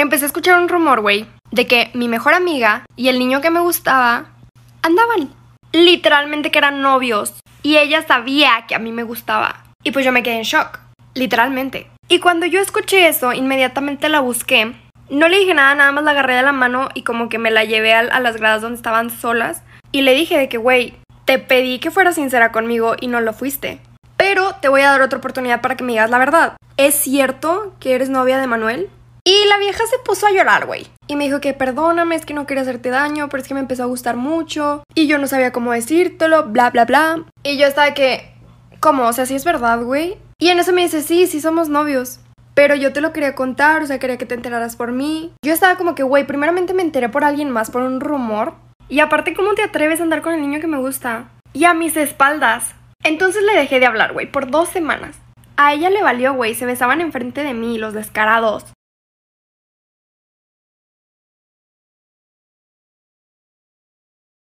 Empecé a escuchar un rumor, güey, de que mi mejor amiga y el niño que me gustaba andaban. Literalmente que eran novios. Y ella sabía que a mí me gustaba. Y pues yo me quedé en shock. Literalmente. Y cuando yo escuché eso, inmediatamente la busqué. No le dije nada, nada más la agarré de la mano y como que me la llevé a, las gradas donde estaban solas. Y le dije de que, güey, te pedí que fueras sincera conmigo y no lo fuiste. Pero te voy a dar otra oportunidad para que me digas la verdad. ¿Es cierto que eres novia de Manuel? Y la vieja se puso a llorar, güey. Y me dijo que perdóname, es que no quería hacerte daño, pero es que me empezó a gustar mucho. Y yo no sabía cómo decírtelo, bla, bla, bla. Y yo estaba que, ¿cómo? O sea, sí es verdad, güey. Y en eso me dice, sí, sí somos novios. Pero yo te lo quería contar, o sea, quería que te enteraras por mí. Yo estaba como que, güey, primeramente me enteré por alguien más, por un rumor. Y aparte, ¿cómo te atreves a andar con el niño que me gusta? Y a mis espaldas. Entonces le dejé de hablar, güey, por dos semanas. A ella le valió, güey, se besaban enfrente de mí, los descarados.